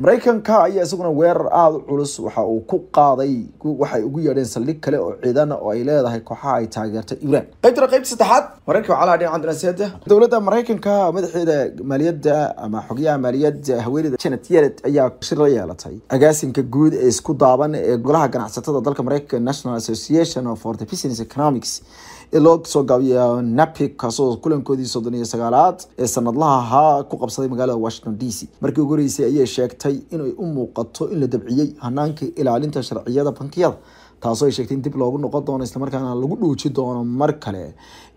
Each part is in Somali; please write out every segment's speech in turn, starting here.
maraykanka ayaa isaguna weerar aada u culus waxa uu ku qaaday waxay ugu yeedheen saldhig kale oo ciidana oo ay leedahay kooxaha ay taageertay iiraan qaybtana qaybta saddexaad wararka wacalaha dhinaca indoneesiyada dowladda maraykanka madaxeeda maaliyadda ama xogyaha maaliyadda haweenida janet yeled ayaa shir la yeelatay agaasinka guud ee isku daaban ee golaha ganacsatada dalka maraykanka national association for the business economics loo soo gaabiya napik kaasoo kulankoodii soddon iyo sagaalaad ee sanadlaha ahaa ku qabsaday magaalada washington d c markii ugu horreysay ayay sheegtay inay u muuqato in la dabciyey hanaanka ilaalinta sharciyada bankiyada taasoo ay sheegtay in dib loogu noqon doono islamarkaana lagu dhuuji doono mar kale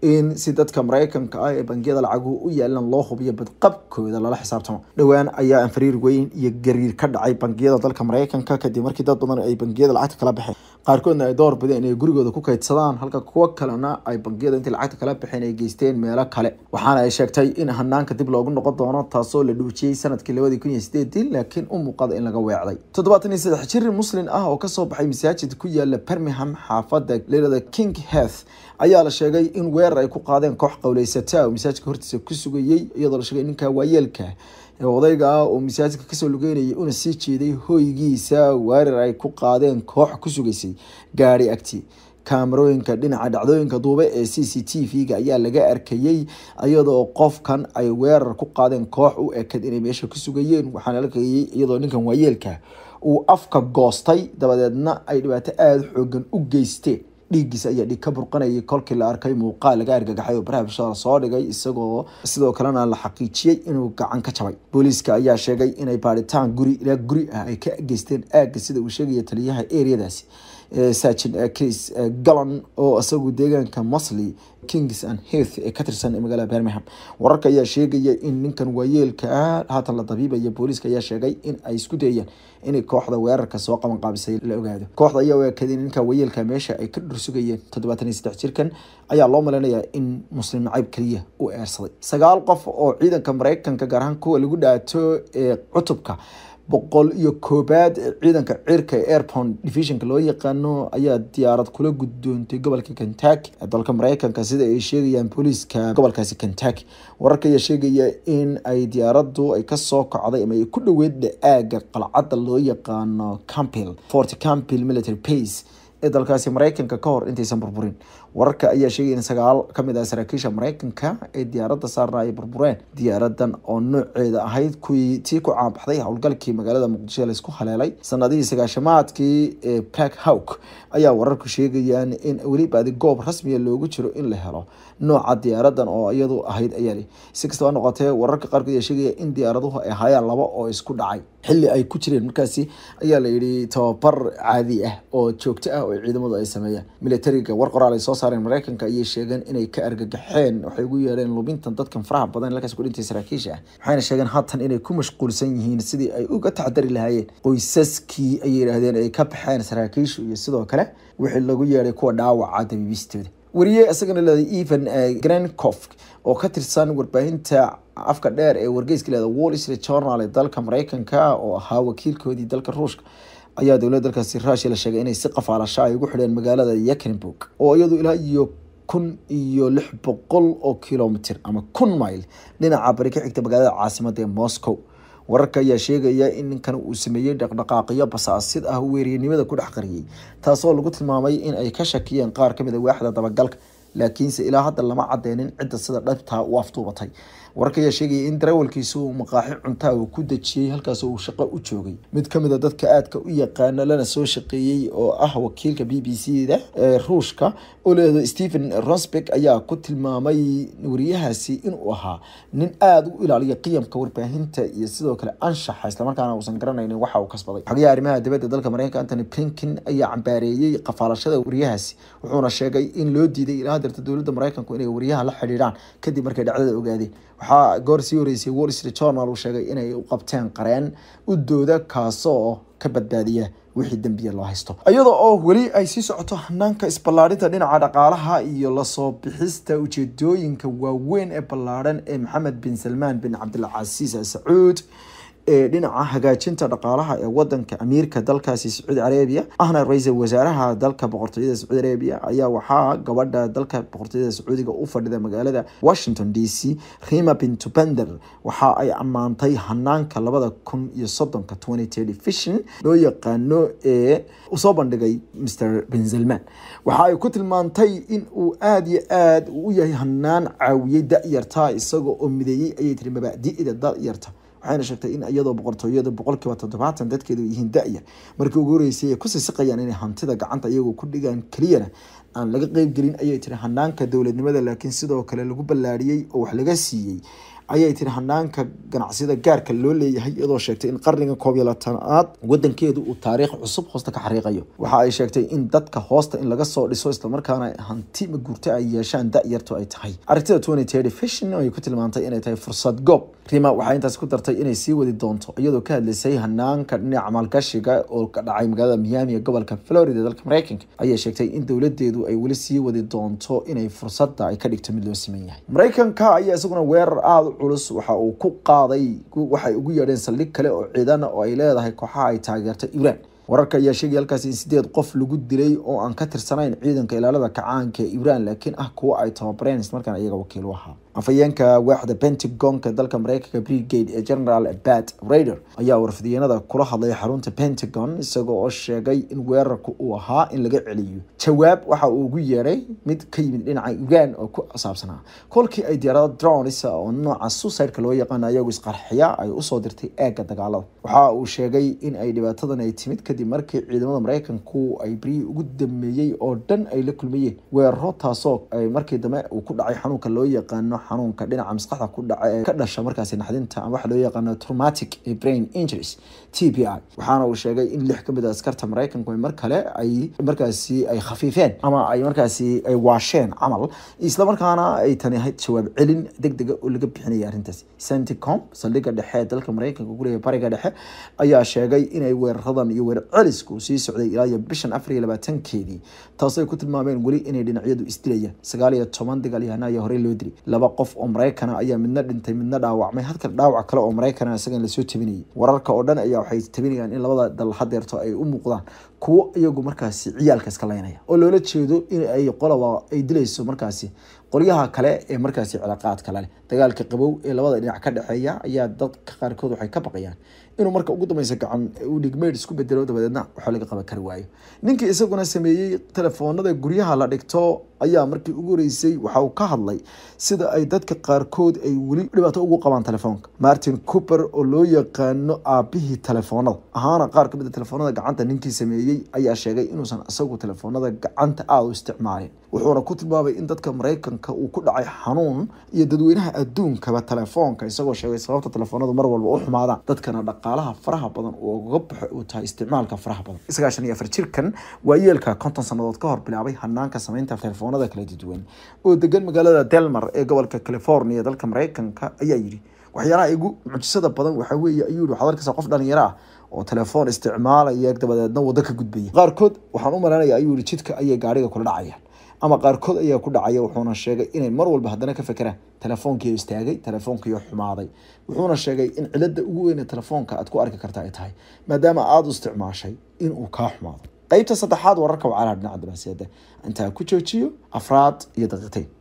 in si dadka maraykanka ah ee bangiyada lacagu u yaalan loo hubiyo badqabkooda lala xisaabtamo dhowaan ayaa anfariir weyn iyo gariir ka dhacay bangiyada dalka maraykanka kadib markii dad badan ay bangiyada lacagta kala baxeen qaarkoodna ay door bideen inay gurigooda ku kaydsadaan halka kuwo kalena ay bangiyada intay lacagta kala baxeen ay geysteen meelo kale waxaana ay sheegtay in hanaanka dib loogu noqon doono taasoo la dhuujiyey sanadkii labadii kun iyo sideedii laakiin u muuqada in laga weecday toddobaatan iyo saddex jiri muslin ah oo kasoo baxay masaajid ku yaala magaalada birmingham xaafada leelada king heath ayaa la sheegay in weerar ay ku qaadeen koox qowleysata oo masaajka hortiisa ku sugayey iyadoo la sheegay ninka waayeelka ee odayga ah oo masaajidka kasoo lugeynayay una sii jeeday hooygiisa weerar ay ku qaadeen koox ku sugaysay gaari agti kaamarooyinka dhinaca dhacdooyinka duube ee c c t v-ga ayaa laga arkayey iyadoo qofkan ay weerar ku qaadeen koox u ekad inay meesha ku sugayeen waxaana la arkayey iyadoo ninkan waayeelka uu afka goostay dabadeedna ay dhibaato aada xoogan u geysteen dhiiggiis ayaa dhiig ka burqanayay kolkii la arkay muuqaal laga argagaxay oo baraha baraabushada soo dhigay isagoo sidoo kalena la xaqiijiyey inuu gacan ka jabay booliiska ayaa sheegay inay baaritaan guri ilaa guri ah ay ka geysteen aagga sida uu sheegaya taliyaha eriyadaasi saajin akeys galan oo isagu deegaanka mosley kings and heath ee ka tirsan magaalada birmingham wararka ayaa sheegaya in ninkan waayeelka ah haatan la dabiibaya booliiska ayaa sheegay in ay isku dayayaan inay kooxda weerarka soo qaban qaabisay la ogaado kooxda ayaa u weekaday ninka waayeelka meesha ay ka dhursugayeen toddobaatan iyo saddex jirkan ayaa loo maleynayaa in muslim nacayb keliya u eersaday sagaal qof oo ciidanka mareykanka gaar ahaan kuwa lagu dhaato ee cutubka boqol iyo koobaad ciidanka cirka ee airpound divisionka loo yaqaano ayaa diyaarad kula gudoontay gobolka kentucky ee dalka maraykanka sida ay sheegayaan booliiska gobolkaasi kentucky wararka ayaa sheegaya in ay diyaaraddu ay kasoo kacday ama ay ku dhoweyd dha-aaga qalcadda loo yaqaano campil fort campil military pace ee dalkaasi maraykanka ka hor intaysan burburin wararka ayaa sheegaya in sagaal kamid ah saraakiisha maraykanka ee diyaaradda saarna ay burbureen diyaaradan oo nooceeda ahayd tii ku caabaxday howlgalkii magaalada muqdisho laysku haleelay sanadihii sagaashamaadkii ee black hawk ayaa wararku sheegayaan in welibaadi goob rasmiya ah loogu jiro in la helo nooca diyaaradan oo iyadu ahayd ayaa si kastaba noqotee wararka qaarkood ayaa sheegaya in diyaaraduhu ay ahaayaan laba oo isku dhacay xilli ay ku jireen markaasi ayaa la yidhi tobabar caadi ah oo joogto ah oo ciidamadu ay sameeyaan militariga war qoraal ay soo saareen mareykanka ayay sheegeen inay ka argagaxeen waxay ugu yeereen lubintan dadkan faraha badan halkaas ku kudhintay saraakiisha ah waxayna sheegeen haatan inay ku mashquulsan yihiin sidii ay uga taxdari lahaayeen qoysaskii ay yidhaahdeen ay ka baxeen saraakiisha iyo sidoo kale wixii lagu yeeday kuwa dhaawaca dabiibistooda wariye isagana leeday evan eh, grancof oo ka tirsan warbaahinta afka dheer ee wargeyska leeda wall street journal ee dalka maraykanka oo ahaa wakiilkoodii dalka ruushka ayaa dowlad dalkaasi ruushia la sheegay inay si qafaalasha ay ugu xidheen magaalada yekrenburg oo iyadu ilaa iyo kun iyo lix boqol oo kilomitr ama kun mile dhinaca bari ka xigta magaalada caasimada ee moscow wararka ayaa sheegaya in ninkan uu sameeyey dhaqdhaqaaqyo basaasid ah weeryanimada ku dhex qariyey taasoo lagu tilmaamay in ay ka shakiyeen qaar kamid a ah waaxda dabagalka laakiinse ilaa hadda lama cadeynin cidda sida dhabtaa u afduubatay warka ayaa sheegaya in darawalkiisu uu maqaaxi cuntaa uu ku dejiyey halkaasoo uu shaqo u joogay mid ka mid a ah dadka aadka u yaqaana lana soo shaqeeyey oo ah wakiilka b b c da ee ruushka oo leedo stephen rosberg ayaa ku tilmaamay wariyahaasi inuu ahaa nin aada u ilaaliya qiyamka warbaahinta iyo sidoo kale anshaxa islamarkaana uusan garanaynin waxa uu kasbaday xogayaha arrimaha dibadda dalka mareykanka antony blinkin ayaa cambaareeyey qafaalashada wariyahaasi wuxuuna sheegay in loo diiday ilaa hadeerta dowladda mareykanku inay wariyaha la xidhiidhaan kadib markay dhacdada ogaadeen waxaa goor sii horeysay wall street journal uu sheegay inay u qabteen qareen udooda kaasoo ka badbaadiya wixii dembiya loo haysto iyada oo weli ay sii socoto hanaanka isballaadhinta dhinaca dhaqaalaha iyo lasoo bixista ujeedooyinka waaweyn ee ballaadhan ee maxamed bin salmaan bin cabdilcasiis al sacuud ee dhinaca hagaajinta dhaqaalaha ee wadanka amiirka dalkaasi sacuudi arabiya ahna ra-iisul wasaaraha dalka boqortooyada sacuudi arabiya ayaa waxaa gabadha dalka boqortooyada sacuudiga u fadhida magaalada washington d c rima bintu waxa ay ammaantay hanaanka labada kun iyo soddonka twenty television loo yaqaano ee usoo bandhigay mr benzalman waxa ay ku tilmaantay in uu aada iyo aada u yahay hanaan caawiyey da-yarta isagoo oo mideeyey ayay tiri mabaadi'da da-yarta waxayna sheegtay in iyadoo boqortooyada boqolkiiba toddobaatan dadkeedu yihiin da-ya markii ugu horreysay ay ku sisiqayaan inay hantida gacanta iyagoo ku dhigaan keliyana aan laga qeyb gelin ayay tiri hanaanka dowladnimada laakiin sidoo kale lagu ballaariyey oo wax laga siiyey ayay tiri hanaanka ganacsiyada gaarka loo leeyahay iyadoo sheegtay in qarniga koob iyo labaatanaad wadankeedu uu taariikh cusub hoosta ka xariiqayo waxa ay sheegtay in dadka hoosta in laga soo dhiso islamarkaana hanti maguurto ay yeeshaan da ay tahay aragtida twenty ay ku tilmaantay inay tahay fursad goob rima waxaa intaas ku dartay inay sii wadi doonto iyadoo ka hadlaysay hanaanka dhinac maalgashiga oo ka dhacay magaalada miami ee gobolka florida ee dalka maraykanka ayay sheegtay in dowladeedu ay weli sii wadi doonto inay fursadda ay ka dhigto mid loo siman yahay maraykanka ayaa isaguna weerar aada culus waxa uu ku qaaday waxay ugu yeedheen saldhig kale oo ciidana oo ay leedahay kooxaha ay taageertay iiraan wararka ayaa sheegay halkaas in sideed qof lagu dilay oo aan ka tirsanayn ciidanka ilaalada kacaanka ee iiraan laakiin ah kuwa ay tababareen ismarkaan iyaga wakiil u ahaa afhayeenka waaxda pentagonka dalka mareykanka brigade ee general bat raider ayaa warfidyenada kula hadlay xarunta pentagon isaga oo sheegay in weerarka uu ahaa in laga celiyo jawaab waxa uu ugu yeeray mid ka yimid dhinaca ugan oo ku saabsanaa kolkii ay diyaarada drones ah oo nooca susideka loo yaqaan ayagu isqarxiya ay usoo dirtay eega dagaalada waxa uu sheegay in ay dhibaatadan ay timid kadib markii ciidamada mareykanku ay berihii ugu dameeyey oo dhan ay la kulmayeen weeraro taasoo markii dambe uu ku dhacay xanuunka loo yaqaano xanuunka dhinaca maskaxda ku dhaca ee ka dhasha markaasi naxdinta ama waxa loo yaqaano traumatic brain injuries t b i waxaana uu sheegay in lix ka mid a ah askarta maraykanku mar kale ay markaasi ay khafiifeen ama ay markaasi ay waasheen camal isla markaana ay tani ahayd jawaab celin degdega oo laga bixinaya arrintaas senticom saldhiga dhexe ee dalka maraykanka guriga bariga dhexe ayaa sheegay inay weeraradan iyo weerar celisku sii socday ilaa iyo bishan afar iyo labaatankeedii taasay ku tilmaameen weli inay dhinacyadu isdilayaan sagaal iyo toban dagaalyahana ayaa horey loo dilay laba qof oo maraykana ayaa midna dhintay midna dhaawacmay halka dhaawac kale oo maraykana isagan lasoo tabinayay wararka oo dhan ayaa waxay tabinayaan in labada dal hadeerto ay u muuqdaan kuwo iyagu markaasi ciyaalka iska leynaya oo loola jeedo in ay qolaba ay dilayso markaasi qolyaha kale ee markaasi cilaaqaadka lale dagaalka qabow ee labada dhinac ka dhexeeya ayaa dadka qaarkood waxay ka baqayaan inuu marka ugu dambeysa gacan uu dhigmeyd isku bedelo dabadeedna waxaa laga qaban kari waayo ninkii isaguna sameeyey telefoonada guryaha la dhigto ayaa markii ugu horeysay waxa uu ka hadlay sida ay dadka qaarkood ay weli dhibaato ugu qabaan telefoonka martin cooper oo loo yaqaano aabihii telefoonada ahaana qaar ka mida ah telefoonada gacanta ninkii sameeyey ayaa sheegay inuusan isagu telefoonada gacanta aada u isticmaalin wuxuuna ku tilmaamay in dadka maraykanka uu ku dhacay xanuun iyo dadweynaha adduunkaba telefoonka isagoo sheegay sababta telefoonadu mar walba u xumaadaan dadkana dhaqaalaha faraha badan uu uga baxo uu tahay isticmaalka faraha badan isagaashan iyo afar jirkan waa yeelka konton sannadood ka hor bilaabay hanaanka samaynta telefoon taleefoonada kala duwan oo degan magaalada delmar ee gobolka california dalka mareykanka ayaa yidhi waxyaalaha igu mucjisada badan waxaa weeye ayuu yihi waxaad qof dhallinyaro oo telefoon isticmaalaya dabadeedna waddo ka gudbaya qaarkood waxaan u malaynayaa ayuu yihi jidka ayay gaadhiga kula dhacayaan ama qaarkood ayaa ku dhacaya wuxuuna sheegay inay mar walba haddana ka fekeraan telefoonkiio istaagay telefoonkiio xumaaday wuxuuna sheegay in cilada ugu weyn telefoonka aad ku arki karta ay tahay maadaama aada u isticmaashay inuu kaa xumaado qaybta saddexaad wararka wacalaha dhinaca damaasiyada intaa ku joojiyo afraad iyo daqiiqtayn